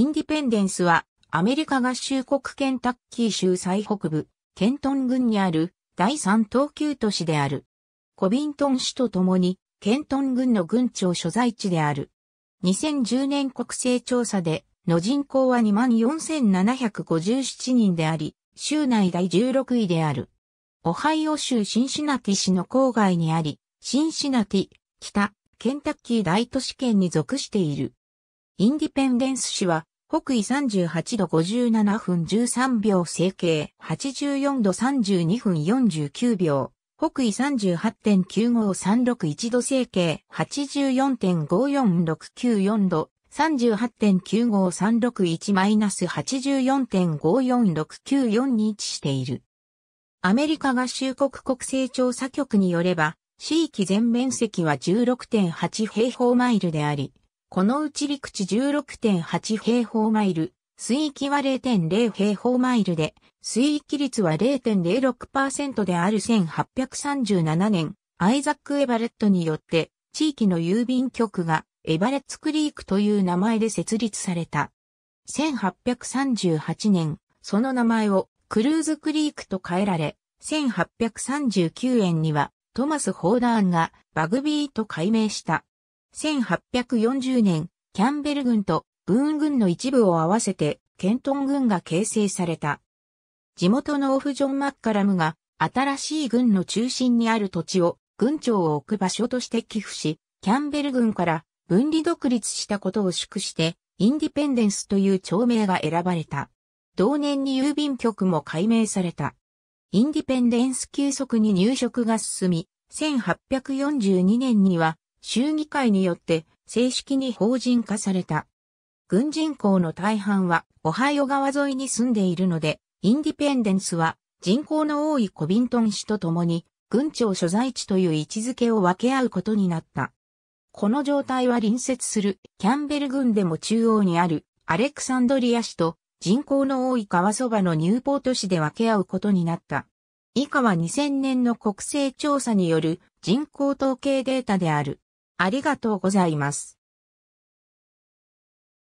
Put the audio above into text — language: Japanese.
インディペンデンスは、アメリカ合衆国ケンタッキー州最北部、ケントン郡にある第三東急都市である。コビントン市と共に、ケントン郡の郡庁所在地である。2010年国勢調査で、の人口は24,757人であり、州内第16位である。オハイオ州シンシナティ市の郊外にあり、シンシナティ、北、ケンタッキー大都市圏に属している。インディペンデンス市は北緯38度57分13秒整形、84度32分49秒、北緯38.95361度整形、84.54694度、38.95361-84.54694に位置している。アメリカ合衆国国勢調査局によれば、地域全面積は16.8平方マイルであり、このうち陸地16.8平方マイル、水域は0.0平方マイルで、水域率は0.06%である1837年、アイザック・エバレットによって、地域の郵便局がエバレッツクリークという名前で設立された。1838年、その名前をクルーズクリークと変えられ、1839年にはトマス・ホーダーンがバグビーと改名した。1840年、キャンベル軍とブーン軍の一部を合わせて、ケントン軍が形成された。地元のオフ・ジョン・マッカラムが、新しい軍の中心にある土地を、軍庁を置く場所として寄付し、キャンベル軍から分離独立したことを祝して、インディペンデンスという町名が選ばれた。同年に郵便局も改名された。インディペンデンス急速に入植が進み、1842年には州議会によって正式に法人化された。軍人口の大半はオハイオ川沿いに住んでいるので、インディペンデンスは人口の多いコビントン市と共に軍庁所在地という位置づけを分け合うことになった。この状態は隣接するキャンベル郡でも中央にあるアレクサンドリア市と人口の多い川そばのニューポート市で分け合うことになった。以下は2000年の国勢調査による人口統計データである。ありがとうございます。